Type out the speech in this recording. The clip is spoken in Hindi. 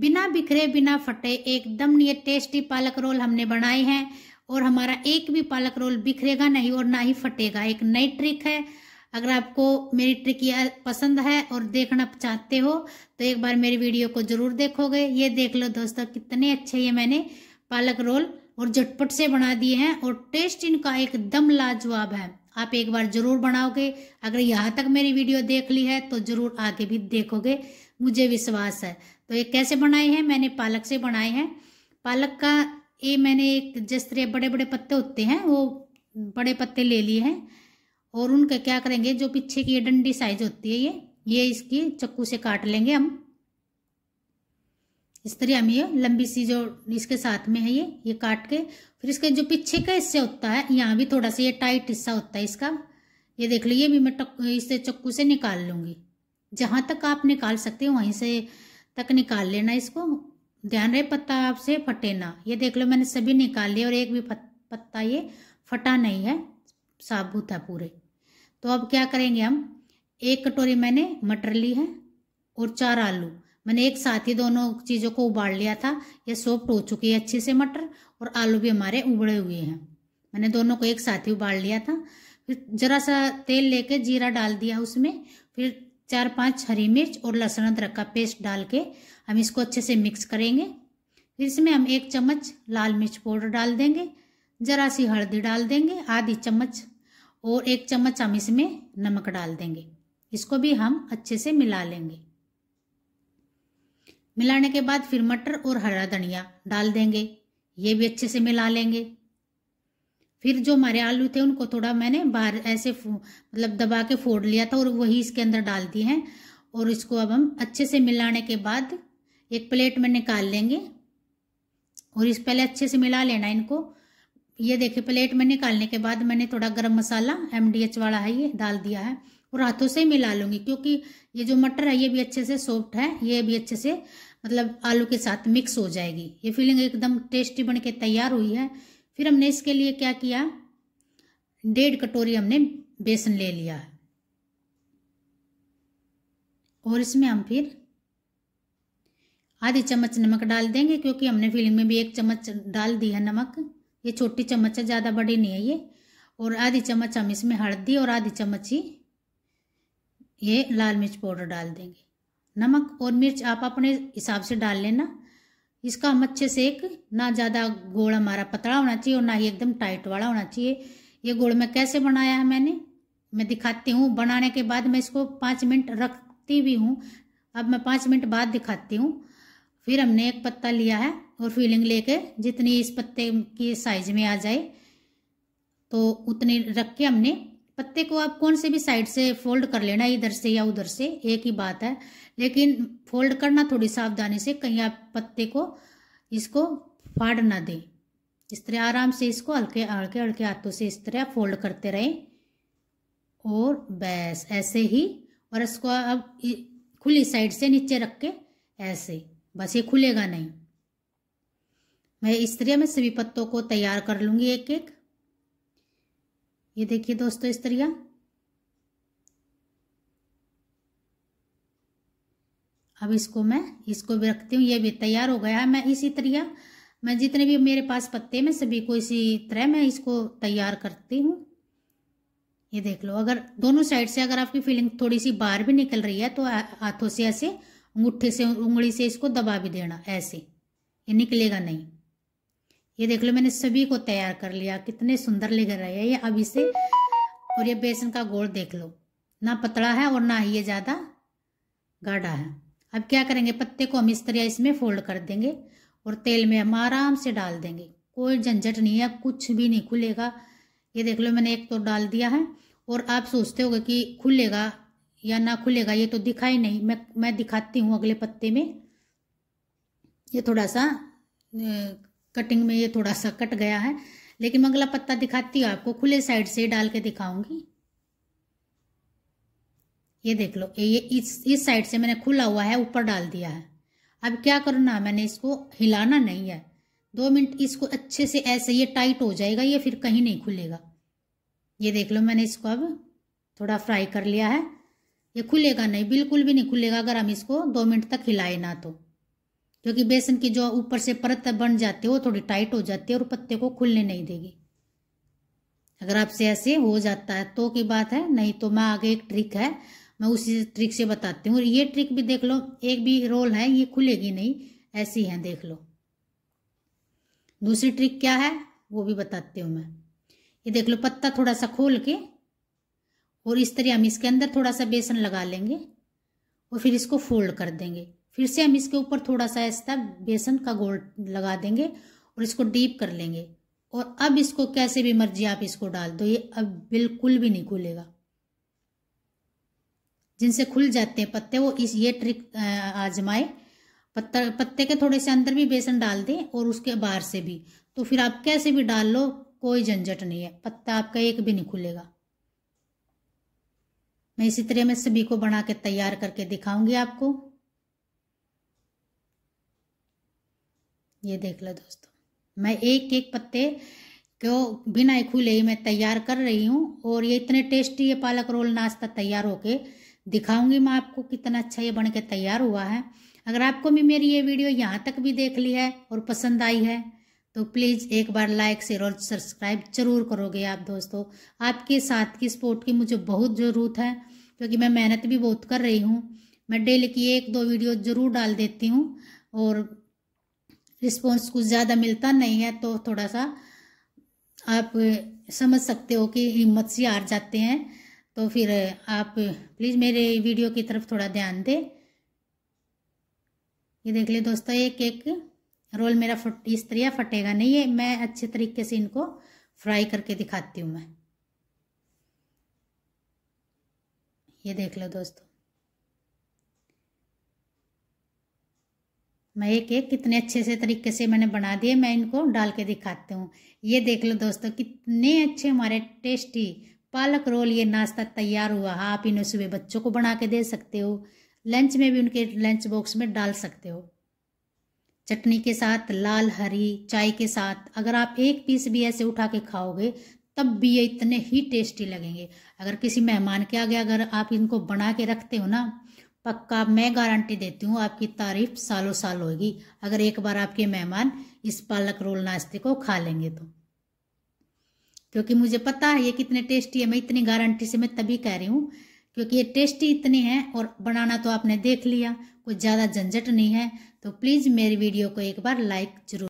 बिना बिखरे बिना फटे एकदम ये टेस्टी पालक रोल हमने बनाए हैं और हमारा एक भी पालक रोल बिखरेगा नहीं और ना ही फटेगा एक नई ट्रिक है अगर आपको मेरी ट्रिक यह पसंद है और देखना चाहते हो तो एक बार मेरी वीडियो को जरूर देखोगे ये देख लो दोस्तों कितने अच्छे ये मैंने पालक रोल और झटपट से बना दिए हैं और टेस्ट इनका एकदम लाजवाब है आप एक बार जरूर बनाओगे अगर यहाँ तक मेरी वीडियो देख ली है तो जरूर आगे भी देखोगे मुझे विश्वास है तो ये कैसे बनाए हैं मैंने पालक से बनाए हैं पालक का ये मैंने एक जिस तरह बड़े बड़े पत्ते होते हैं वो बड़े पत्ते ले लिए हैं और उनका क्या करेंगे जो पीछे की ये डंडी साइज होती है ये ये इसकी चक्कू से काट लेंगे हम इस तरह हम ये लंबी सी जो इसके साथ में है ये ये काट के फिर इसके जो पीछे का हिस्सा होता है यहाँ भी थोड़ा सा ये टाइट हिस्सा होता है इसका ये देख लीजिए भी मैं इसे चक्कू से निकाल लूँगी जहाँ तक आप निकाल सकते हो वहीं से तक निकाल लेना इसको ध्यान रहे पत्ता आपसे फटे ना ये देख लो मैंने सभी निकाल लिए और एक भी पत्ता ये फटा नहीं है साबुत है पूरे तो अब क्या करेंगे हम एक कटोरी मैंने मटर ली है और चार आलू मैंने एक साथ ही दोनों चीज़ों को उबाल लिया था ये सोफ्ट हो चुकी है अच्छे से मटर और आलू भी हमारे उबड़े हुए हैं मैंने दोनों को एक साथ ही उबाल लिया था फिर जरा सा तेल लेके जीरा डाल दिया उसमें फिर चार पांच हरी मिर्च और लहसुन अदरक का पेस्ट डाल के हम इसको अच्छे से मिक्स करेंगे फिर इसमें हम एक चम्मच लाल मिर्च पाउडर डाल देंगे जरा सी हल्दी डाल देंगे आधी चम्मच और एक चम्मच हम इसमें नमक डाल देंगे इसको भी हम अच्छे से मिला लेंगे मिलाने के बाद फिर मटर और हरा धनिया डाल देंगे ये भी अच्छे से मिला लेंगे फिर जो हमारे आलू थे उनको थोड़ा मैंने बाहर ऐसे मतलब दबा के फोड़ लिया था और वही इसके अंदर डाल दिए हैं और इसको अब हम अच्छे से मिलाने के बाद एक प्लेट में निकाल लेंगे और इस पहले अच्छे से मिला लेना इनको ये देखिए प्लेट में निकालने के बाद मैंने थोड़ा गरम मसाला एम वाला है ये डाल दिया है और हाथों से ही मिला लूँगी क्योंकि ये जो मटर है ये भी अच्छे से सॉफ्ट है ये भी अच्छे से मतलब आलू के साथ मिक्स हो जाएगी ये फीलिंग एकदम टेस्टी बन के तैयार हुई है फिर हमने इसके लिए क्या किया डेढ़ कटोरी हमने बेसन ले लिया और इसमें हम फिर आधी चम्मच नमक डाल देंगे क्योंकि हमने फिलिंग में भी एक चम्मच डाल दी है नमक ये छोटी चम्मच है ज़्यादा बड़ी नहीं है ये और आधी चम्मच हम इसमें हल्दी और आधी चम्मच ही ये लाल मिर्च पाउडर डाल देंगे नमक और मिर्च आप अपने हिसाब से डाल लेना इसका हम अच्छे से एक ना ज़्यादा गोल हमारा पतला होना चाहिए और ना ही एकदम टाइट वाला होना चाहिए ये गोल मैं कैसे बनाया है मैंने मैं दिखाती हूँ बनाने के बाद मैं इसको पाँच मिनट रखती भी हूँ अब मैं पाँच मिनट बाद दिखाती हूँ फिर हमने एक पत्ता लिया है और फीलिंग लेके जितनी इस पत्ते की साइज में आ जाए तो उतनी रख के हमने पत्ते को आप कौन से भी साइड से फोल्ड कर लेना इधर से या उधर से एक ही बात है लेकिन फोल्ड करना थोड़ी सावधानी से कहीं आप पत्ते को इसको फाड़ ना दें इस तरह आराम से इसको हल्के हल्के हल्के हाथों से इस तरह फोल्ड करते रहें और बस ऐसे ही और इसको अब खुली साइड से नीचे रख के ऐसे बस ये खुलेगा नहीं मैं इस तरह में सभी पत्तों को तैयार कर लूँगी एक एक ये देखिए दोस्तों इस तरिया अब इसको मैं इसको भी रखती हूँ ये भी तैयार हो गया है मैं इसी तरह मैं जितने भी मेरे पास पत्ते में सभी को इसी तरह मैं इसको तैयार करती हूँ ये देख लो अगर दोनों साइड से अगर आपकी फीलिंग थोड़ी सी बाहर भी निकल रही है तो हाथों से ऐसे अंगूठे से उंगली से इसको दबा भी देना ऐसे ये निकलेगा नहीं ये देख लो मैंने सभी को तैयार कर लिया कितने सुंदर लेकर हैं ये अब इसे और ये बेसन का गोल देख लो ना पतला है और ना ही ये ज़्यादा गाढ़ा है अब क्या करेंगे पत्ते को हम इस तरह इसमें फोल्ड कर देंगे और तेल में हम आराम से डाल देंगे कोई झंझट नहीं है कुछ भी नहीं खुलेगा ये देख लो मैंने एक तो डाल दिया है और आप सोचते होगे कि खुलेगा या ना खुलेगा ये तो दिखा ही नहीं मैं मैं दिखाती हूँ अगले पत्ते में ये थोड़ा सा कटिंग में ये थोड़ा सा कट गया है लेकिन मैं अगला पत्ता दिखाती हूँ आपको खुले साइड से डाल के दिखाऊंगी ये देख लो ये इस इस साइड से मैंने खुला हुआ है ऊपर डाल दिया है अब क्या करना मैंने इसको हिलाना नहीं है दो मिनट इसको अच्छे से ऐसे ये टाइट हो जाएगा ये फिर कहीं नहीं खुलेगा ये देख लो मैंने इसको अब थोड़ा फ्राई कर लिया है ये खुलेगा नहीं बिल्कुल भी नहीं खुलेगा अगर हम इसको दो मिनट तक हिलाए ना तो क्योंकि बेसन की जो ऊपर से परत बन जाती है वो थोड़ी टाइट हो जाती है और पत्ते को खुलने नहीं देगी अगर आपसे ऐसे हो जाता है तो की बात है नहीं तो मैं आगे एक ट्रिक है मैं उसी ट्रिक से बताती हूँ और ये ट्रिक भी देख लो एक भी रोल है ये खुलेगी नहीं ऐसी है देख लो दूसरी ट्रिक क्या है वो भी बताती हूँ मैं ये देख लो पत्ता थोड़ा सा खोल के और इस तरह हम इसके अंदर थोड़ा सा बेसन लगा लेंगे और फिर इसको फोल्ड कर देंगे फिर से हम इसके ऊपर थोड़ा सा ऐसा बेसन का गोल लगा देंगे और इसको डीप कर लेंगे और अब इसको कैसे भी मर्जी आप इसको डाल दो ये अब बिल्कुल भी नहीं खुलेगा जिनसे खुल जाते हैं पत्ते वो इस ये ट्रिक आजमाए पत्ता पत्ते के थोड़े से अंदर भी बेसन डाल दें और उसके बाहर से भी तो फिर आप कैसे भी डाल लो कोई झंझट नहीं है पत्ता आपका एक भी नहीं खुलेगा मैं इसी तरह में सभी को बना के तैयार करके दिखाऊंगी आपको ये देख लो दोस्तों मैं एक एक पत्ते को बिना खुले ही मैं तैयार कर रही हूँ और ये इतने टेस्टी ये पालक रोल नाश्ता तैयार होके दिखाऊंगी मैं आपको कितना अच्छा ये बन के तैयार हुआ है अगर आपको भी मेरी ये वीडियो यहाँ तक भी देख ली है और पसंद आई है तो प्लीज़ एक बार लाइक शेयर और सब्सक्राइब जरूर करोगे आप दोस्तों आपके साथ की सपोर्ट की मुझे बहुत ज़रूरत है क्योंकि मैं मेहनत भी बहुत कर रही हूँ मैं डेली की एक दो वीडियो ज़रूर डाल देती हूँ और रिस्पॉन्स कुछ ज़्यादा मिलता नहीं है तो थोड़ा सा आप समझ सकते हो कि हिम्मत से हार जाते हैं तो फिर आप प्लीज़ मेरे वीडियो की तरफ थोड़ा ध्यान दें ये देख ले दोस्तों एक एक रोल मेरा फट इस तरह फटेगा नहीं है मैं अच्छे तरीके से इनको फ्राई करके दिखाती हूँ मैं ये देख लो दोस्तों मैं एक एक कितने अच्छे से तरीके से मैंने बना दिए मैं इनको डाल के दिखाती हूँ ये देख लो दोस्तों कितने अच्छे हमारे टेस्टी पालक रोल ये नाश्ता तैयार हुआ आप इन्हें सुबह बच्चों को बना के दे सकते हो लंच में भी उनके लंच बॉक्स में डाल सकते हो चटनी के साथ लाल हरी चाय के साथ अगर आप एक पीस भी ऐसे उठा के खाओगे तब भी ये इतने ही टेस्टी लगेंगे अगर किसी मेहमान के आगे अगर आप इनको बना के रखते हो ना पक्का मैं गारंटी देती हूँ आपकी तारीफ सालों साल होगी अगर एक बार आपके मेहमान इस पालक रोल नाश्ते को खा लेंगे तो क्योंकि मुझे पता है ये कितने टेस्टी है मैं इतनी गारंटी से मैं तभी कह रही हूँ क्योंकि ये टेस्टी इतने हैं और बनाना तो आपने देख लिया कुछ ज़्यादा झंझट नहीं है तो प्लीज़ मेरी वीडियो को एक बार लाइक जरूर